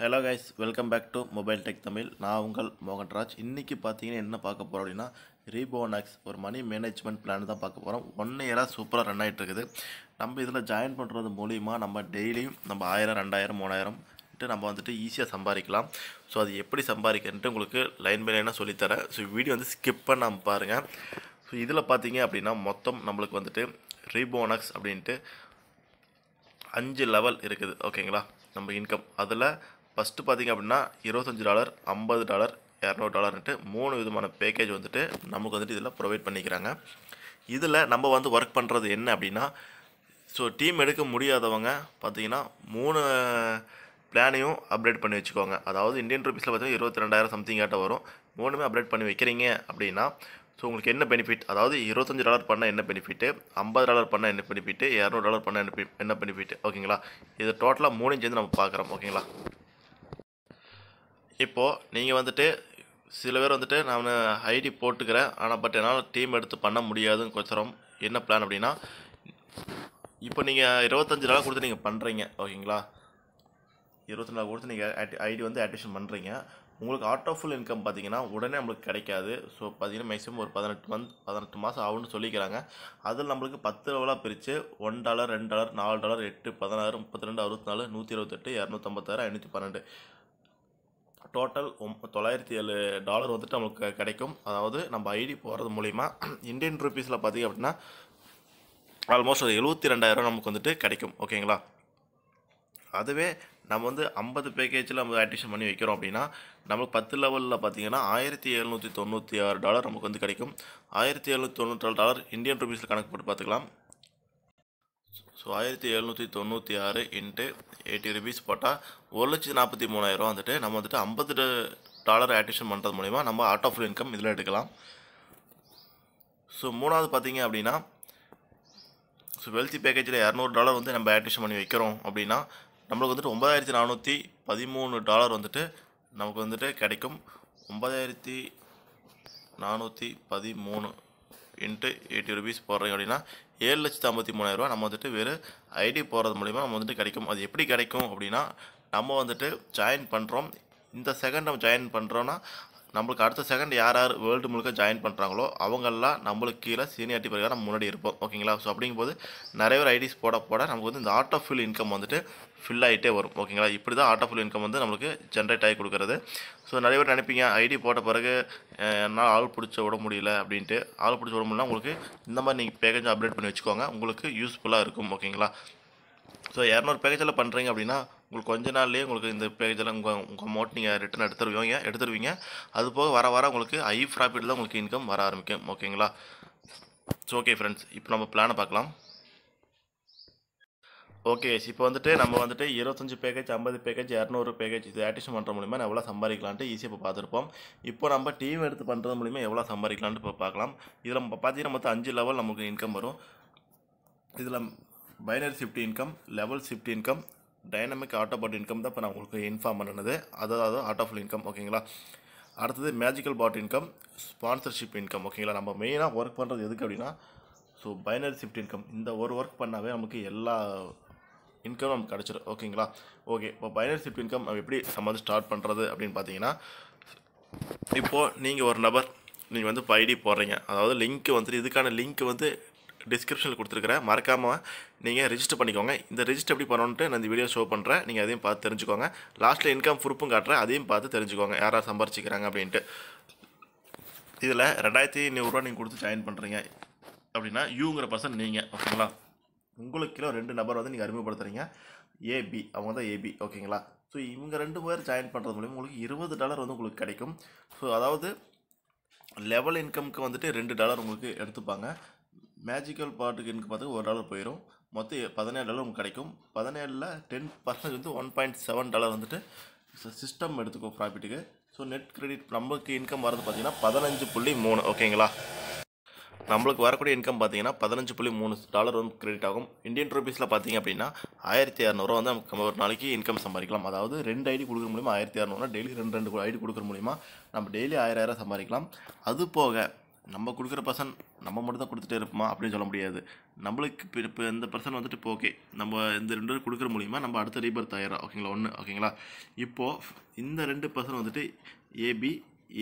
hello guys welcome back to mobile tech Tamil நான் உங்கள் மோகன்ராஜ் இன்றைக்கி பார்த்தீங்கன்னா என்ன பார்க்க போகிறோம் அப்படின்னா ரீபோனாக்ஸ் ஒரு மணி மேனேஜ்மெண்ட் பிளான் தான் பார்க்க போகிறோம் ஒன் இயராக சூப்பராக ரன் ஆகிட்டு இருக்குது நம்ம இதில் ஜாயின் பண்ணுறது மூலிமா நம்ம டெய்லியும் நம்ம ஆயிரம் ரெண்டாயிரம் மூணாயிரம் நம்ம வந்துட்டு ஈஸியாக சம்பாதிக்கலாம் ஸோ அது எப்படி சம்பாதிக்கிறன்ட்டு உங்களுக்கு லைன் பை லைனாக சொல்லித்தரேன் ஸோ வீடியோ வந்து ஸ்கிப் பண்ணாமல் பாருங்கள் ஸோ இதில் பார்த்தீங்க அப்படின்னா மொத்தம் நம்மளுக்கு வந்துட்டு ரீபோனக்ஸ் அப்படின்ட்டு அஞ்சு லெவல் இருக்குது ஓகேங்களா நம்ம இன்கம் அதில் ஃபஸ்ட்டு பார்த்திங்க அப்படின்னா இருபத்தஞ்சி டாலர் ஐம்பது டாலர் இரநூறு டாலர்ன்ட்டு மூணு விதமான பேக்கேஜ் வந்துட்டு நமக்கு வந்துட்டு இதில் ப்ரொவைட் பண்ணிக்கிறாங்க இதில் நம்ம வந்து ஒர்க் பண்ணுறது என்ன அப்படின்னா ஸோ டீம் எடுக்க முடியாதவங்க பார்த்திங்கன்னா மூணு பிளானையும் அப்டேட் பண்ணி வச்சுக்கோங்க அதாவது இந்தியன் ருபீஸில் பார்த்திங்கன்னா இருபத்தி ரெண்டாயிரம் சம்திங் வரும் மூணுமே அப்டேட் பண்ணி வைக்கிறீங்க அப்படின்னா ஸோ உங்களுக்கு என்ன பெனிஃபிட் அதாவது இருபத்தஞ்சி டாலர் பண்ணால் என்ன பெனிஃபிட்டு ஐம்பது டாலர் பண்ணால் என்ன பெனிஃபிட்டு இரநூறு டாலர் பண்ணால் என்ன என்ன பெனிஃபிட்டு ஓகேங்களா இது டோட்டலாக மூணு சேர்ந்து நம்ம பார்க்குறோம் ஓகேங்களா இப்போது நீங்கள் வந்துட்டு சில பேர் வந்துட்டு நான் ஐடி போட்டுக்கிறேன் ஆனால் பட் என்னால் டீம் எடுத்து பண்ண முடியாதுன்னு கொச்சரம் என்ன பிளான் அப்படின்னா இப்போ நீங்கள் இருபத்தஞ்சு நாளாக கொடுத்து நீங்கள் பண்ணுறீங்க ஓகேங்களா இருபத்தஞ்சு நாள் கொடுத்து நீங்கள் ஐடி வந்து அட்டிஷன் பண்ணுறீங்க உங்களுக்கு ஆட்டோ ஆஃப் ஃபுல் இன்கம் பார்த்தீங்கன்னா உடனே நம்மளுக்கு கிடைக்காது ஸோ பார்த்தீங்கன்னா மேக்ஸிமம் ஒரு பதினெட்டு மந்த் பதினெட்டு மாதம் ஆகும்னு சொல்லிக்கிறாங்க அதில் நம்மளுக்கு பத்து ரூபாய் பிரித்து ஒன் டாலர் ரெண்டு டாலர் நாலு டாலர் எட்டு பதினாறு முப்பத்தி ரெண்டு அறுபத்தி நாலு நூற்றி இருபத்தெட்டு இரநூத்தம்பத்தாறு ஐநூற்றி பன்னெண்டு டோட்டல் தொள்ளாயிரத்தி ஏழு டாலர் வந்துட்டு நம்மளுக்கு கிடைக்கும் அதாவது நம்ம ஐடி போகிறது மூலிமா இந்தியன் ருபீஸில் பார்த்திங்க அப்படின்னா ஆல்மோஸ்ட் ஒரு எழுபத்தி ரெண்டாயிரம் நமக்கு வந்துட்டு கிடைக்கும் ஓகேங்களா அதுவே நம்ம வந்து ஐம்பது பேக்கேஜில் நம்ம அட்மிஷன் பண்ணி வைக்கிறோம் அப்படின்னா நமக்கு பத்து லெவலில் பார்த்தீங்கன்னா ஆயிரத்தி எழுநூற்றி தொண்ணூற்றி ஆறு டாலர் நமக்கு வந்து கிடைக்கும் ஆயிரத்தி எழுநூற்றி தொண்ணூற்றி டாலர் இந்தியன் ருபீஸில் கணக்கு போட்டு பார்த்துக்கலாம் ஸோ ஆயிரத்தி எழுநூற்றி தொண்ணூற்றி ஆறு இன்ட்டு எயிட்டி ருபீஸ் போட்டால் ஒரு லட்சத்தி நாற்பத்தி மூணாயிரம் வந்துட்டு நம்ம வந்துட்டு ஐம்பது டாலர் ஆடிஷன் பண்ணுறது மூலிமா நம்ம ஆர்ட் ஆஃப் இன்கம் இதில் எடுக்கலாம் ஸோ மூணாவது பார்த்தீங்க அப்படின்னா ஸோ வெல்த்தி பேக்கேஜில் இரநூறு டாலர் வந்து நம்ம ஆடிஷன் பண்ணி வைக்கிறோம் அப்படின்னா நம்மளுக்கு வந்துட்டு ஒன்பதாயிரத்தி நானூற்றி பதிமூணு டாலர் வந்துட்டு நமக்கு வந்துட்டு கிடைக்கும் ஒன்பதாயிரத்தி நானூற்றி பதிமூணு இன்ட்டு எயிட்டி ருபீஸ் போடுறீங்க அப்படின்னா ஏழு லட்சத்து ஐம்பத்தி மூணாயிரரூவா நம்ம வந்துட்டு வேறு ஐடி போடுறது மூலிமா நம்ம வந்துட்டு கிடைக்கும் அது எப்படி கிடைக்கும் அப்படின்னா நம்ம வந்துட்டு ஜாயின் பண்ணுறோம் இந்த செகண்ட் நம்ம ஜாயின் பண்ணுறோன்னா நம்மளுக்கு அடுத்த செகண்ட் யார் யார் வேர்ல்டு முழுக்க ஜாயின் பண்ணுறாங்களோ அவங்கெல்லாம் நம்மளுக்கு கீழே சீனியாரிட்டி பிரகாரம் முன்னாடி இருப்போம் ஓகேங்களா ஸோ அப்படிங்கும் போது நிறைய பேர் ஐடிஸ் போட போட நமக்கு வந்து இந்த ஆர்ட் ஆஃப் ஃபில் இன்கம் வந்துட்டு ஃபில் ஆகிட்டே வரும் ஓகேங்களா இப்படி தான் ஆர்ட் ஆஃப் ஃபில் இன்கம் வந்து நம்மளுக்கு ஜென்ரேட் ஆகி கொடுக்குறது ஸோ நிறைய பேர் நினைப்பீங்க ஐடி போட்ட பிறகு என்னால் ஆள் பிடிச்ச விட முடியல அப்படின்ட்டு ஆள் பிடிச்ச விட முடியல உங்களுக்கு இந்த மாதிரி நீங்கள் பேக்கேஜ் அப்டேட் பண்ணி வச்சுக்கோங்க உங்களுக்கு யூஸ்ஃபுல்லாக இருக்கும் ஓகேங்களா ஸோ இரநூறு பேக்கேஜில் பண்ணுறீங்க அப்படின்னா உங்களுக்கு கொஞ்ச நாள்லேயே உங்களுக்கு இந்த பேஜெல்லாம் உங்கள் உங்கள் அமௌண்ட் நீங்கள் ரிட்டன் எடுத்துருவீங்க எடுத்துருவீங்க அது போக வர வர உங்களுக்கு ஐ ப்ராஃபிட் தான் உங்களுக்கு இன்கம் வர ஆரம்பிக்கும் ஓகேங்களா ஸோ ஓகே ஃப்ரெண்ட்ஸ் இப்போ நம்ம பிளானை பார்க்கலாம் ஓகே இப்போ வந்துட்டு நம்ம வந்துட்டு இருபத்தஞ்சி பேக்கேஜ் ஐம்பது பேக்கேஜ் இரநூறு பேக்கேஜ் இது ஆட்டிஷன் பண்ணுற மூலிமா எவ்வளோ சம்பாதிக்கலான்ட்டு ஈஸியாக இப்போ பார்த்துருப்போம் இப்போ நம்ம டீம் எடுத்து பண்ணுறது மூலிமா எவ்வளோ சம்பாதிக்கலான்ட்டு இப்போ பார்க்கலாம் இதில் நம்ம பார்த்தீங்கன்னா மொத்தம் அஞ்சு லெவல் நமக்கு இன்கம் வரும் இதில் binary shift income level shift income dynamic auto bot income தான் இப்போ நான் உங்களுக்கு இன்ஃபார்ம் பண்ணினது அதாவது ஆட்டோ ஃபுல் இன்கம் ஓகேங்களா அடுத்தது magical bot income sponsorship income ஓகேங்களா நம்ம மெயினாக ஒர்க் பண்ணுறது எதுக்கு அப்படின்னா ஸோ பைனரி ஷிஃப்ட் இன்கம் இந்த ஒரு ஒர்க் பண்ணாவே நமக்கு எல்லா இன்கம் நமக்கு கிடச்சிடும் ஓகேங்களா ஓகே இப்போ பைனரி ஷிஃப்ட் இன்கம் நம்ம எப்படி நம்ம வந்து ஸ்டார்ட் பண்ணுறது அப்படின்னு பார்த்தீங்கன்னா இப்போது நீங்கள் ஒரு நபர் நீங்கள் வந்து இப்போ ஐடி போடுறீங்க அதாவது லிங்க் வந்துட்டு இதுக்கான லிங்க் வந்து டிஸ்கிரிப்ஷனில் கொடுத்துருக்குறேன் மறக்காமல் நீங்கள் ரிஜிஸ்டர் பண்ணிக்கோங்க இந்த ரிஜிஸ்டர் எப்படி பண்ணணுன்ட்டு நான் இந்த வீடியோ ஷோ பண்ணுறேன் நீங்கள் அதையும் பார்த்து தெரிஞ்சுக்கோங்க லாஸ்ட்டில் இன்கம் ப்ரூஃபும் காட்டுறேன் அதையும் பார்த்து தெரிஞ்சுக்கோங்க யாராவது சம்பாரிச்சிக்கிறாங்க அப்படின்ட்டு இதில் ரெண்டாயிரத்தி ஐநூறுரூவா நீங்கள் கொடுத்து ஜாயின் பண்ணுறீங்க அப்படின்னா யூங்கிற பர்சன் நீங்கள் ஓகேங்களா உங்களுக்கு கிலோ ரெண்டு நபர் வந்து நீங்கள் அறிமுகப்படுத்துறீங்க ஏபி அவங்க தான் ஏபி ஓகேங்களா ஸோ இவங்க ரெண்டு பேர் ஜாயின் பண்ணுறது மூலியம் உங்களுக்கு இருபது டாலர் வந்து உங்களுக்கு கிடைக்கும் ஸோ அதாவது லெவல் இன்கம்க்கு வந்துட்டு ரெண்டு டாலர் உங்களுக்கு எடுத்துப்பாங்க மேஜிக்கல் பார்ட்டுக்கு எனக்கு பார்த்தீங்கன்னா ஒரு டாலர் போயிடும் மொத்தம் பதினேழு டாலர் உங்களுக்கு கிடைக்கும் பதினேழில் டென் பர்சன்டேஜ் வந்து ஒன் பாயிண்ட் செவன் டாலர் வந்துட்டு சிஸ்டம் எடுத்துக்கோ ப்ராஃபிட்டுக்கு ஸோ நெட் கிரெடிட் நம்மளுக்கு இன்கம் வரது பார்த்தீங்கன்னா பதினஞ்சு புள்ளி மூணு ஓகேங்களா நம்மளுக்கு வரக்கூடிய இன்கம் பார்த்தீங்கன்னா பதினஞ்சு புள்ளி மூணு டாலர் வந்து கிரெடிட் ஆகும் இந்தியன் ரூபீஸில் பார்த்தீங்க அப்படின்னா ஆயிரத்தி இரநூறுவா வந்து நமக்கு ஒரு நாளைக்கு இன்கம் சம்பாதிக்கலாம் அதாவது ரெண்டு ஐடி கொடுக்குற மூலிமா ஆயிரத்தி இரநூறுவா டெய்லி ரெண்டு ரெண்டு ஐடி கொடுக்குற மூலிமா நம்ம டெய்லி ஆயிரம் ஆயிரம் சம்பாதிக்கலாம் அது போக நம்ம கொடுக்குற பர்சன் நம்ம மட்டும் தான் கொடுத்துட்டே இருப்போமா அப்படின்னு சொல்ல முடியாது நம்மளுக்கு இப்போ இப்போ இந்த பர்சன் வந்துட்டு இப்போ ஓகே நம்ம இந்த ரெண்டு பேரும் கொடுக்குற மூலிமா நம்ம அடுத்த ரீபர்த் ஆயிடும் ஓகேங்களா ஒன்று ஓகேங்களா இப்போது இந்த ரெண்டு பர்சன் வந்துட்டு ஏபி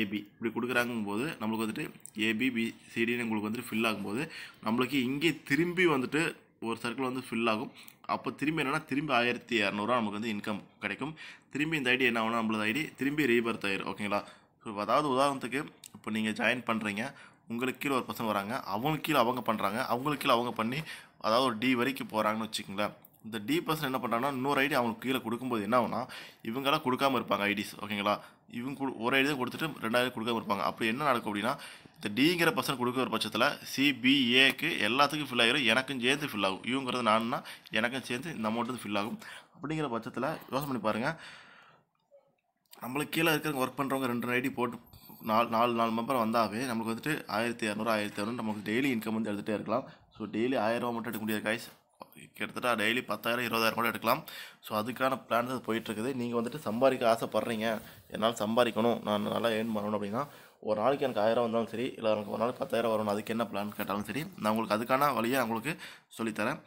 ஏபி இப்படி கொடுக்குறாங்கும்போது நம்மளுக்கு வந்துட்டு பி சிடின்னு உங்களுக்கு வந்துட்டு ஃபில் ஆகும்போது நம்மளுக்கு இங்கே திரும்பி வந்துட்டு ஒரு சர்க்கிள் வந்து ஃபில் ஆகும் அப்போ திரும்பி என்னென்னா திரும்பி ஆயிரத்தி இரநூறுவா நமக்கு வந்து இன்கம் கிடைக்கும் திரும்பி இந்த ஐடி என்ன ஆகணும் நம்மளது ஐடி திரும்பி ரீபர்த் ஆயிரும் ஓகேங்களா ஸோ அதாவது உதாரணத்துக்கு இப்போ நீங்கள் ஜாயின் பண்ணுறீங்க உங்களுக்கு கீழே ஒரு பர்சன் வராங்க அவங்களுக்கு கீழே அவங்க பண்ணுறாங்க அவங்களுக்கு கீழே அவங்க பண்ணி அதாவது ஒரு டி வரைக்கும் போகிறாங்கன்னு வச்சுக்கோங்களேன் இந்த டி பர்சன் என்ன பண்ணுறாங்கன்னா இன்னொரு ஐடி அவங்களுக்கு கீழே கொடுக்கும்போது என்ன ஆகுனா இவங்களாம் கொடுக்காமல் இருப்பாங்க ஐடிஸ் ஓகேங்களா இவங்க ஒரு ஐடி தான் கொடுத்துட்டு ரெண்டாயிரம் கொடுக்காமல் இருப்பாங்க அப்படி என்ன நடக்கும் அப்படின்னா இந்த டிங்கிற பர்சன் கொடுக்குற பட்சத்தில் சிபிஏக்கு எல்லாத்துக்கும் ஃபில் ஆகிரும் எனக்கும் சேர்ந்து ஃபில் ஆகும் இவங்கிறது நானும்னா எனக்கும் சேர்ந்து இந்த அமௌண்ட் வந்து ஃபில் ஆகும் அப்படிங்கிற பட்சத்தில் யோசனை பண்ணி பாருங்கள் நம்மளுக்கு கீழே இருக்கிறவங்க ஒர்க் பண்ணுறவங்க ரெண்டு ஐடி போட்டு நாலு நாலு நாலு மெம்பர் வந்தாவே நம்மளுக்கு வந்துட்டு ஆயிரத்தி இரநூறு ஆயிரத்தி இரநூறு நமக்கு டெய்லி இன்கம் வந்து எடுத்துகிட்டே இருக்கலாம் ஸோ டெய்லி ஆயிரரூவா மட்டும் எடுக்க முடியாது காய்ஸ் கிட்டத்தட்ட டெய்லி பத்தாயிரம் இருபதாயிரம் கூட எடுக்கலாம் ஸோ அதுக்கான பிளான்ஸ் அது போயிட்டுருக்குது நீங்கள் வந்துட்டு சம்பாதிக்க ஆசைப்பட்றீங்க என்னால் சம்பாதிக்கணும் நான் நல்லா ஏர்ன் பண்ணணும் அப்படின்னா ஒரு நாளைக்கு எனக்கு ஆயிரம் வந்தாலும் சரி இல்லை எனக்கு ஒரு நாளைக்கு பத்தாயிரம் வரணும் அதுக்கு என்ன பிளான் கேட்டாலும் சரி நான் உங்களுக்கு அதுக்கான வழியை உங்களுக்கு சொல்லித்தரேன்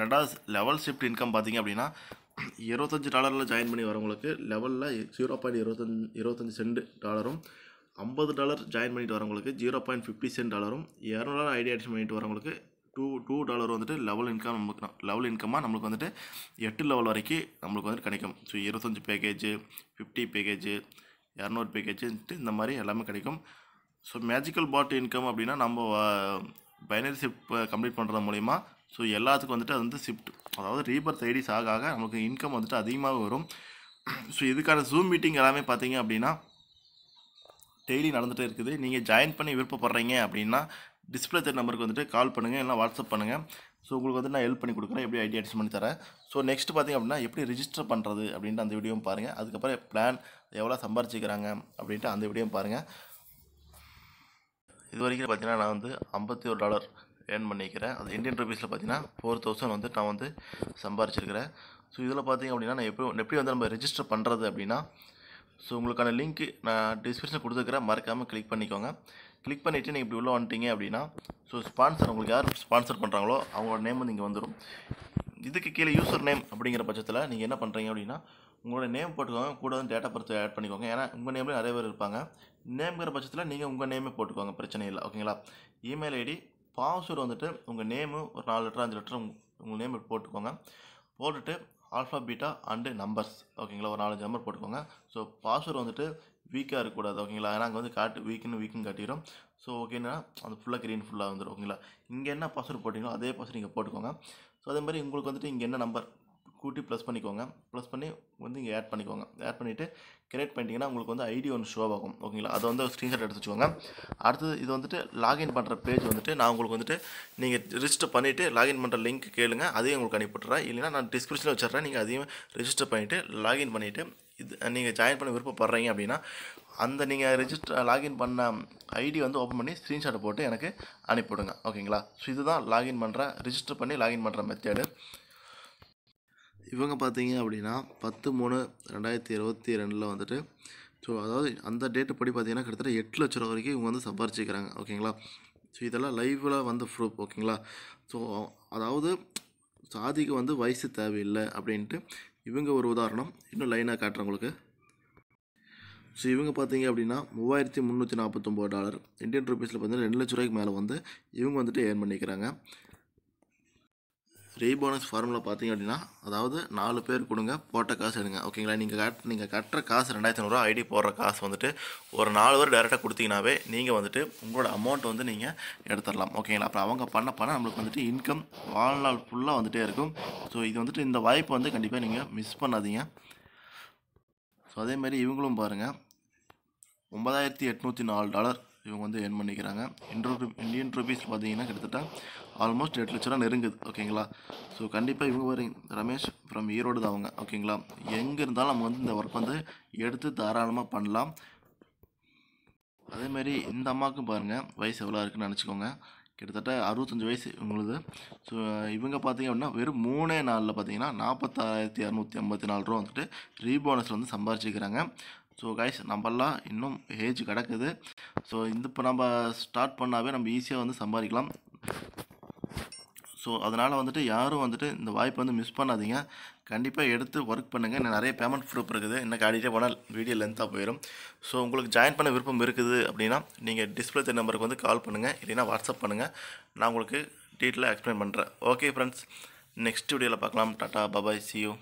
ரெண்டாவது லெவல் ஷிஃப்ட் இன்கம் பார்த்திங்க அப்படின்னா இருபத்தஞ்சி டாலரில் ஜாயின் பண்ணி வரவங்களுக்கு லெவலில் ஜீரோ பாயிண்ட் இருபத்தஞ்சி இருபத்தஞ்சி சென்ட் டாலரும் ஐம்பது டாலர் ஜாயின் பண்ணிவிட்டு வரவங்களுக்கு ஜீரோ பாயிண்ட் ஃபிஃப்டி சென்ட் டாலரும் இரநூறு டாலர் ஐடியா அடிஷன் பண்ணிட்டு வரவங்களுக்கு டூ டூ டாலர் வந்துட்டு லெவல் இன்கம் நமக்கு லெவல் இன்கமாக நம்மளுக்கு வந்துட்டு எட்டு லெவல் வரைக்கும் நம்மளுக்கு வந்துட்டு கிடைக்கும் ஸோ இருபத்தஞ்சி பேக்கேஜ் ஃபிஃப்டி பேக்கேஜ் இரநூறு பேக்கேஜ்ன்ட்டு இந்த மாதிரி எல்லாமே கிடைக்கும் ஸோ மேஜிக்கல் பாட் இன்கம் அப்படின்னா நம்ம பைனரி ஷிப் கம்ப்ளீட் பண்ணுறது மூலிமா ஸோ எல்லாத்துக்கும் வந்துட்டு அது வந்து ஷிஃப்ட் அதாவது ரீபர்த் ஐடிஸ் ஆக ஆக நமக்கு இன்கம் வந்துட்டு அதிகமாக வரும் ஸோ இதுக்கான ஜூம் மீட்டிங் எல்லாமே பார்த்தீங்க அப்படின்னா டெய்லி நடந்துகிட்டே இருக்குது நீங்கள் ஜாயின் பண்ணி விருப்பப்படுறீங்க அப்படின்னா டிஸ்பிளே தெரிய நம்பருக்கு வந்துட்டு கால் பண்ணுங்கள் எல்லாம் வாட்ஸ்அப் பண்ணுங்கள் ஸோ உங்களுக்கு வந்து நான் ஹெல்ப் பண்ணி கொடுக்குறேன் எப்படி ஐடியா அடிச்சு பண்ணி தரேன் ஸோ நெக்ஸ்ட் பார்த்திங்க அப்படின்னா எப்படி ரிஜிஸ்டர் பண்ணுறது அப்படின்ட்டு அந்த வீடியோவும் பாருங்கள் அதுக்கப்புறம் பிளான் எவ்வளோ சம்பாரிச்சிக்கிறாங்க அப்படின்ட்டு அந்த வீடியோவும் பாருங்கள் இது வரைக்கும் பார்த்திங்கன்னா நான் வந்து ஐம்பத்தி ஒரு டாலர் ஏர்ன் பண்ணிக்கிறேன் அது இந்தியன் ருபீஸில் பார்த்தீங்கன்னா ஃபோர் தௌசண்ட் வந்து நான் வந்து சம்பாரிச்சிருக்கிறேன் ஸோ இதில் பார்த்தீங்க அப்படின்னா நான் எப்படி எப்படி வந்து நம்ம ரெஜிஸ்டர் பண்ணுறது அப்படின்னா ஸோ உங்களுக்கான லிங்க்கு நான் டிஸ்கிரிப்ஷன் கொடுத்துருக்கிறேன் மறக்காமல் கிளிக் பண்ணிக்கோங்க கிளிக் பண்ணிவிட்டு நீங்கள் இப்படி உள்ளே வந்துட்டீங்க அப்படின்னா ஸோ ஸ்பான்சர் உங்களுக்கு யார் ஸ்பான்சர் பண்ணுறாங்களோ அவங்களோட நேம் வந்து இங்கே வந்துடும் இதுக்கு கீழே யூசர் நேம் அப்படிங்கிற பட்சத்தில் நீங்கள் என்ன பண்ணுறீங்க அப்படின்னா உங்களோட நேம் போட்டுக்கோங்க கூட வந்து டேட்டா பர்த் ஆட் பண்ணிக்கோங்க ஏன்னா உங்கள் நேம்லேயும் நிறைய பேர் இருப்பாங்க நேம்ங்கிற பட்சத்தில் நீங்கள் உங்கள் நேமே போட்டுக்கோங்க பிரச்சனை இல்லை ஓகேங்களா இமெயில் ஐடி பாஸ்வேர்டு வந்துட்டு உங்கள் நேமு ஒரு நாலு லெட்டர் அஞ்சு லெட்டர் உங்கள் நேம் போட்டுக்கோங்க போட்டுட்டு ஆல்ஃபா பீட்டா அண்டு நம்பர்ஸ் ஓகேங்களா ஒரு நாலஞ்சு நம்பர் போட்டுக்கோங்க ஸோ பாஸ்வேர்டு வந்துட்டு வீக்காக இருக்கக்கூடாது ஓகேங்களா ஏன்னா அங்கே வந்து காட்டு வீக்குன்னு வீக்குன்னு காட்டிடும் ஸோ ஓகேன்னா அது ஃபுல்லாக க்ரீன் ஃபுல்லாக வந்துடும் ஓகேங்களா இங்கே என்ன பாஸ்வேர்டு போட்டிங்களோ அதே பாஸ்வேர்டு நீங்கள் போட்டுக்கோங்க ஸோ அதே மாதிரி உங்களுக்கு வந்துட்டு இங்கே என்ன நம்பர் கூட்டி ப்ளஸ் பண்ணிக்கோங்க ப்ளஸ் பண்ணி வந்து இங்கே ஆட் பண்ணிக்கோங்க ஆட் பண்ணிவிட்டு கிரியேட் பண்ணிட்டீங்கன்னா உங்களுக்கு வந்து ஐடி ஒன்று ஷோ ஆகும் ஓகேங்களா அதை வந்து ஸ்க்ரீன்ஷாட் எடுத்து வச்சுக்கோங்க அடுத்தது இது வந்துட்டு லாகின் பண்ணுற பேஜ் வந்துட்டு நான் உங்களுக்கு வந்துட்டு நீங்கள் ரிஜிஸ்டர் பண்ணிவிட்டு லாகின் பண்ணுற லிங்க் கேளுங்க அதையும் உங்களுக்கு அனுப்பிவிட்றேன் இல்லைனா நான் டிஸ்கிரிப்ஷனில் வச்சிட்றேன் நீங்கள் அதையும் ரிஜிஸ்டர் பண்ணிவிட்டு லாகின் பண்ணிவிட்டு இது நீங்கள் ஜாயின் பண்ண விருப்பப்படுறீங்க அப்படின்னா அந்த நீங்கள் ரெஜிஸ்டர் லாகின் பண்ண ஐடி வந்து ஓப்பன் பண்ணி ஸ்க்ரீன்ஷாட்டை போட்டு எனக்கு அனுப்பிவிடுங்க ஓகேங்களா ஸோ இதுதான் லாகின் பண்ணுற ரிஜிஸ்டர் பண்ணி லாகின் பண்ணுற மெத்தேடு இவங்க பார்த்தீங்க அப்படின்னா பத்து மூணு ரெண்டாயிரத்தி இருபத்தி ரெண்டில் வந்துட்டு ஸோ அதாவது அந்த டேட்டு படி பார்த்தீங்கன்னா கிட்டத்தட்ட எட்டு லட்ச ரூபா வரைக்கும் இவங்க வந்து சம்பாரிச்சிக்கிறாங்க ஓகேங்களா ஸோ இதெல்லாம் லைவில் வந்து ப்ரூஃப் ஓகேங்களா ஸோ அதாவது சாதிக்கு வந்து வயசு தேவையில்லை அப்படின்ட்டு இவங்க ஒரு உதாரணம் இன்னும் லைனாக காட்டுறேன் உங்களுக்கு ஸோ இவங்க பார்த்தீங்க அப்படின்னா மூவாயிரத்தி முந்நூற்றி நாற்பத்தொம்போது டாலர் இந்தியன் ருபீஸில் பார்த்தீங்கன்னா ரெண்டு லட்ச ரூபாய்க்கு மேலே வந்து இவங்க வந்துட்டு ஏர்ன் பண்ணிக்கிறாங்க ரீபோனஸ் ஃபார்முலா பார்த்தீங்க அப்படின்னா அதாவது நாலு பேர் கொடுங்க போட்ட காசு எடுங்க ஓகேங்களா நீங்கள் கட் நீங்கள் கட்டுற காசு ரெண்டாயிரத்தி ஐநூறுரூவா ஐடி போடுற காசு வந்துட்டு ஒரு நாலு பேர் டேரெக்டாக கொடுத்தீங்கனாவே நீங்கள் வந்துட்டு உங்களோட அமௌண்ட் வந்து நீங்கள் எடுத்துடலாம் ஓகேங்களா அப்புறம் அவங்க பண்ண பண்ண நம்மளுக்கு வந்துட்டு இன்கம் வாழ்நாள் ஃபுல்லாக வந்துகிட்டே இருக்கும் ஸோ இது வந்துட்டு இந்த வாய்ப்பு வந்து கண்டிப்பாக நீங்கள் மிஸ் பண்ணாதீங்க ஸோ அதேமாதிரி இவங்களும் பாருங்கள் ஒன்பதாயிரத்தி எட்நூற்றி நாலு டாலர் இவங்க வந்து ஏர்ன் பண்ணிக்கிறாங்க இன்ட்ரூ இந்தியன் ரூபீஸ் பார்த்தீங்கன்னா கிட்டத்தட்ட ஆல்மோஸ்ட் எட்டு லட்ச ரூபா நெருங்குது ஓகேங்களா ஸோ கண்டிப்பாக இவங்க வரீங்க ரமேஷ் ஃப்ரம் ஈரோடு தான் அவங்க ஓகேங்களா எங்கே இருந்தாலும் நம்ம வந்து இந்த ஒர்க் வந்து எடுத்து தாராளமாக பண்ணலாம் அதேமாரி இந்த அம்மாவுக்கும் பாருங்கள் வயசு எவ்வளோ இருக்குன்னு நினச்சிக்கோங்க கிட்டத்தட்ட அறுபத்தஞ்சி வயசு இவங்களுது ஸோ இவங்க பார்த்தீங்க அப்படின்னா வெறும் மூணே நாளில் பார்த்தீங்கன்னா நாற்பத்தாயிரத்தி இரநூத்தி ஐம்பத்தி நாலு ரூபா வந்துட்டு ரீபோனஸில் வந்து சம்பாரிச்சிக்கிறாங்க ஸோ கைஸ் நம்மலாம் இன்னும் ஏஜ் கிடக்குது ஸோ இந்த இப்போ நம்ம ஸ்டார்ட் பண்ணாவே நம்ம ஈஸியாக வந்து சம்பாதிக்கலாம் ஸோ அதனால் வந்துட்டு யாரும் வந்துட்டு இந்த வாய்ப்பை வந்து மிஸ் பண்ணாதீங்க கண்டிப்பாக எடுத்து ஒர்க் பண்ணுங்கள் நிறைய பேமெண்ட் ப்ரூப் இருக்குது இன்னும் காடிட்டே போனால் வீடியோ லென்த்தாக போயிடும் ஸோ உங்களுக்கு ஜாயின் பண்ண விருப்பம் இருக்குது அப்படின்னா நீங்கள் டிஸ்பிளே தென் நம்பருக்கு வந்து கால் பண்ணுங்கள் இல்லைன்னா வாட்ஸ்அப் பண்ணுங்கள் நான் உங்களுக்கு டீட்டெயிலாக எக்ஸ்பிளைன் பண்ணுறேன் ஓகே ஃப்ரெண்ட்ஸ் நெக்ஸ்ட் வீடியோவில் பார்க்கலாம் டாட்டா பபாய் சியூ